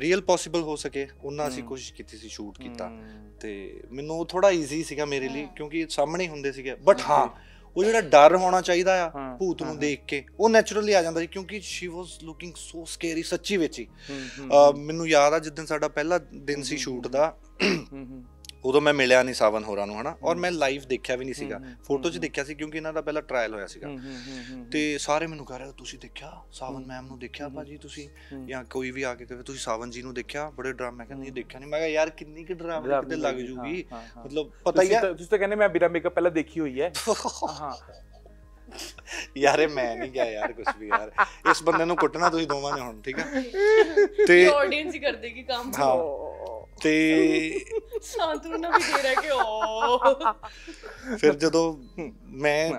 real possible ਹੋ ਸਕੇ ਉਹਨਾਂ ਅਸੀਂ ਕੋਸ਼ਿਸ਼ ਕੀਤੀ ਸੀ ਸ਼ੂਟ ਕੀਤਾ ਤੇ ਮੈਨੂੰ ਥੋੜਾ ਈਜ਼ੀ ਸੀਗਾ ਮੇਰੇ ਲਈ ਕਿਉਂਕਿ ਸਾਹਮਣੇ ਹੁੰਦੇ ਸੀਗੇ ਬਟ ਹਾਂ ਉਹ ਜਿਹੜਾ ਡਰ ਹੋਣਾ ਚਾਹੀਦਾ ਆ ਭੂਤ ਨੂੰ ਦੇਖ ਕੇ ਉਹ ਨੇਚਰਲੀ ਆ ਜਾਂਦਾ ਸੀ ਕਿਉਂਕਿ ਸ਼ੀ ਵਾਸ ਲੁਕਿੰਗ ਸੋ ਸਕੇਰੀ ਸੱਚੀ ਵਿੱਚ ਹੀ ਮੈਨੂੰ ਯਾਦ ਆ ਜਿੱਦਨ ਸਾਡਾ ਪਹਿਲਾ ਦਿਨ ਸੀ ਸ਼ੂਟ ਦਾ ਉਦੋਂ ਮੈਂ ਮਿਲਿਆ ਨਹੀਂ ਸਾਵਨ ਹੋਰਾਂ ਨੂੰ ਹਨਾ ਔਰ ਮੈਂ ਲਾਈਵ ਦੇਖਿਆ ਵੀ ਨਹੀਂ ਸੀਗਾ ਫੋਟੋ 'ਚ ਦੇਖਿਆ ਸੀ ਕਿਉਂਕਿ ਇਹਨਾਂ ਦਾ ਪਹਿਲਾਂ ਟ੍ਰਾਇਲ ਹੋਇਆ ਸੀਗਾ ਤੇ ਸਾਰੇ ਮੈਨੂੰ ਕਹ ਰਹੇ ਤੁਸੀਂ ਦੇਖਿਆ ਸਾਵਨ ਮੈਮ ਨੂੰ ਦੇਖਿਆ ਭਾਜੀ ਤੁਸੀਂ ਜਾਂ ਕੋਈ ਵੀ ਆ ਕੇ ਕਹੇ ਤੁਸੀਂ ਸਾਵਨ ਜੀ ਨੂੰ ਦੇਖਿਆ ਬੜੇ ਡਰਾਮ ਮੈਂ ਕਹਿੰਦੀ ਦੇਖਿਆ ਨਹੀਂ ਮੈਂ ਕਿਹਾ ਯਾਰ ਕਿੰਨੀ ਕਿ ਡਰਾਮ ਕਿਤੇ ਲੱਗ ਜੂਗੀ ਮਤਲਬ ਪਤਾ ਹੀ ਆ ਤੁਸੀਂ ਤਾਂ ਕਹਿੰਦੇ ਮੈਂ ਬਿਰਾ ਮੇਕਅਪ ਪਹਿਲਾਂ ਦੇਖੀ ਹੋਈ ਹੈ ਹਾਂ ਯਾਰੇ ਮੈਂ ਨਹੀਂ ਗਿਆ ਯਾਰ ਕੁਝ ਵੀ ਯਾਰ ਇਸ ਬੰਦੇ ਨੂੰ ਕੁੱਟਣਾ ਤੁਸੀਂ ਦੋਵਾਂ ਨੇ ਹੁਣ ਠੀਕ ਹੈ ਤੇ ਆਡੀਅנס ਹੀ ਕਰ ਦੇਗੀ ਕੰਮ ਹਾਂ ਤੇ ਸ਼ਾਂਤਨੂ ਨਾ ਵੀ ਦੇ ਰਿਹਾ ਕਿ ਓ ਫਿਰ ਜਦੋਂ ਮੈਂ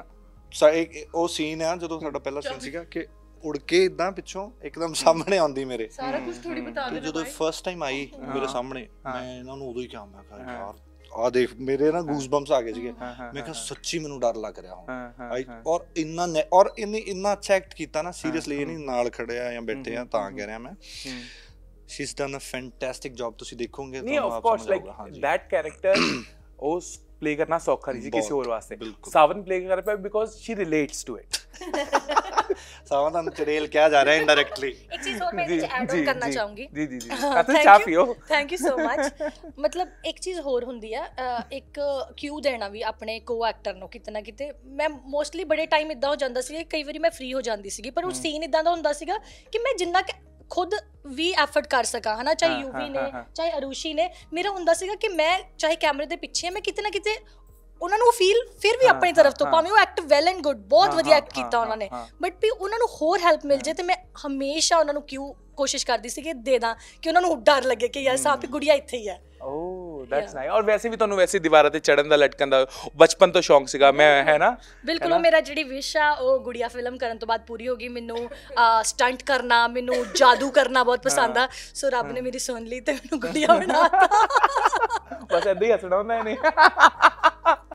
ਉਹ ਸੀਨ ਆ ਜਦੋਂ ਸਾਡਾ ਪਹਿਲਾ ਸੀਨ ਸੀਗਾ ਕਿ ਉੜ ਕੇ ਇਦਾਂ ਪਿੱਛੋਂ ਇੱਕਦਮ ਸਾਹਮਣੇ ਆਉਂਦੀ ਮੇਰੇ ਸਾਰਾ ਕੁਝ ਥੋੜੀ ਬਤਾ ਦੇ ਜਦੋਂ ਫਰਸਟ ਟਾਈਮ ਆਈ ਮੇਰੇ ਸਾਹਮਣੇ ਮੈਂ ਇਹਨਾਂ ਨੂੰ ਉਦੋਂ ਹੀ ਕਿਹਾ ਮੈਂ ਕਿਹਾ ਯਾਰ ਆ ਦੇਖ ਮੇਰੇ ਨਾ ਗੂਸ ਬੰਪਸ ਆ ਗਏ ਸੀਗੇ ਮੈਂ ਕਿਹਾ ਸੱਚੀ ਮੈਨੂੰ ਡਰ ਲੱਗ ਰਿਹਾ ਹੁਣ ਔਰ ਇੰਨਾ ਔਰ ਇੰਨੀ ਇੰਨਾ ਅੱਛਾ ਐਕਟ ਕੀਤਾ ਨਾ ਸੀਰੀਅਸਲੀ ਇਹ ਨਹੀਂ ਨਾਲ ਖੜਿਆ ਜਾਂ ਬੈਠੇ ਆ ਤਾਂ ਕਹਿ ਰਿਹਾ ਮੈਂ ਸ਼ੀ ਇਸ ਡਨ ਅ ਫੈਂਟੈਸਟਿਕ ਜੌਬ ਤੁਸੀਂ ਦੇਖੋਗੇ ਨਹੀਂ of course like that character ਉਸ ਪਲੇ ਕਰਨਾ ਸੌਖਾ ਨਹੀਂ ਸੀ ਕਿਸੇ ਹੋਰ ਵਾਸਤੇ ਸਾਵਨ ਪਲੇ ਕਰ ਪਿਆ because she relates to it Sawan ਤਾਂ ਚੜੇਲ ਕਿਹਾ ਜਾ ਰਿਹਾ ਇਨਡਾਇਰੈਕਟਲੀ ਇੱਕ ਚੀਜ਼ ਹੋਰ ਮੈਂ ਇਹਦੇ ਐਡ ਆਨ ਕਰਨਾ ਚਾਹੂੰਗੀ ਜੀ ਜੀ ਜੀ ਕਾਤਲ ਚਾਹ ਪੀਓ ਥੈਂਕ ਯੂ ਸੋ ਮੱਚ ਮਤਲਬ ਇੱਕ ਚੀਜ਼ ਹੋਰ ਹੁੰਦੀ ਆ ਇੱਕ ਕਿਊ ਦੇਣਾ ਵੀ ਆਪਣੇ ਕੋ ਐਕਟਰ ਨੂੰ ਕਿਤਨਾ ਕਿਤੇ ਮੈਂ ਮੋਸਟਲੀ ਬੜੇ ਟਾਈਮ ਇਦਾਂ ਹੋ ਜਾਂਦਾ ਸੀ ਕਈ ਵਾਰੀ ਮੈਂ ਫ੍ਰੀ ਹੋ ਜਾਂਦੀ ਸੀਗੀ ਪਰ ਉਹ ਸੀਨ ਇਦਾਂ ਦਾ ਹੁੰਦਾ ਸੀਗਾ ਕਿ ਮੈਂ ਜਿੰਨਾ ਖੁਦ ਵੀ ਐਫਰਟ ਕਰ ਸਕਾਂ ਹਨਾ ਚਾਹੇ ਯੂਵੀ ਨੇ ਚਾਹੇ ਅਰੂਸ਼ੀ ਨੇ ਮੇਰਾ ਹੁੰਦਾ ਸੀਗਾ ਕਿ ਮੈਂ ਚਾਹੇ ਕੈਮਰੇ ਦੇ ਪਿੱਛੇ ਮੈਂ ਕਿਤੇ ਨਾ ਕਿਤੇ ਉਹਨਾਂ ਨੂੰ ਫੀਲ ਫਿਰ ਵੀ ਆਪਣੀ ਤਰਫ ਤੋਂ ਭਾਵੇਂ ਉਹ ਐਕਟ ਵੈਲ ਐਂਡ ਗੁੱਡ ਬਹੁਤ ਵਧੀਆ ਐਕਟ ਕੀਤਾ ਉਹਨਾਂ ਨੇ ਬਟ ਵੀ ਉਹਨਾਂ ਨੂੰ ਹੋਰ ਹੈਲਪ ਮਿਲ ਜੇ ਤੇ ਮੈਂ ਹਮੇਸ਼ਾ ਉਹਨਾਂ ਨੂੰ ਕਿਉਂ ਕੋਸ਼ਿਸ਼ ਕਰਦੀ ਸੀ ਕਿ ਦੇ ਦਾਂ ਕਿ ਉਹਨਾਂ ਨੂੰ ਡਰ ਲੱਗੇ ਕਿ ਯਾਰ ਸਾਹ ਗੁੜੀਆ ਇੱਥੇ ਹੀ ਹੈ ਓ ਦੈਟਸ ਨਾਈਸ ਔਰ ਵੈਸੇ ਵੀ ਤੁਹਾਨੂੰ ਵੈਸੇ ਦੀਵਾਰਾਂ ਤੇ ਚੜਨ ਦਾ ਲਟਕਣ ਦਾ ਬਚਪਨ ਤੋਂ ਸ਼ੌਂਕ ਸੀਗਾ ਮੈਂ ਹੈ ਨਾ ਬਿਲਕੁਲ ਮੇਰਾ ਜਿਹੜੀ ਵਿਸ਼ ਆ ਉਹ ਗੁੜੀਆ ਫਿਲਮ ਕਰਨ ਤੋਂ ਬਾਅਦ ਪੂਰੀ ਹੋ ਗਈ ਮੈਨੂੰ ਸਟੰਟ ਕਰਨਾ ਮੈਨੂੰ ਜਾਦੂ ਕਰਨਾ ਬਹੁਤ ਪਸੰਦ ਆ ਸੋ ਰੱਬ ਨੇ ਮੇਰੀ ਸੁਣ ਲਈ ਤੇ ਮੈਨੂੰ ਗੁੜੀਆ ਬਣਾਤਾ ਬਸ ਐਦਾਂ ਹੀ ਹੱਸਣਾ ਹੁੰਦਾ ਨਹੀਂ